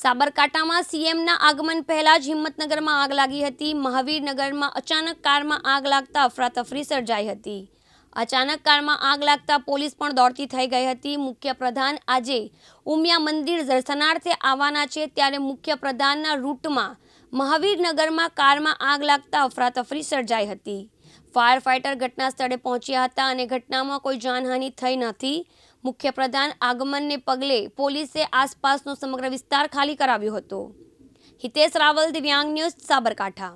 સાબરકાંઠામાં સીએમના આગમન પહેલા જ હિંમતનગરમાં આગ લાગી હતી મહાવીરનગરમાં અચાનક કારમાં આગ લાગતા અફરાતફરી સર્જાઈ હતી અચાનક કારમાં આગ લાગતા પોલીસ પણ દોડતી થઈ ગઈ હતી મુખ્ય પ્રધાન આજે ઉમિયા મંદિર દર્શનાર્થે આવવાના છે ત્યારે મુખ્ય પ્રધાનના રૂટમાં મહાવીરનગરમાં કારમાં આગ લાગતા અફરાતફરી સર્જાઈ હતી ફાયર ફાઇટર ઘટના સ્થળે પહોંચ્યા હતા અને ઘટનામાં કોઈ જાનહાનિ થઈ નથી મુખ્યપ્રધાન આગમનને પગલે પોલીસે આસપાસનો સમગ્ર વિસ્તાર ખાલી કરાવ્યો હતો હિતેશ રાવલ દિવ્યાંગ ન્યૂઝ સાબરકાંઠા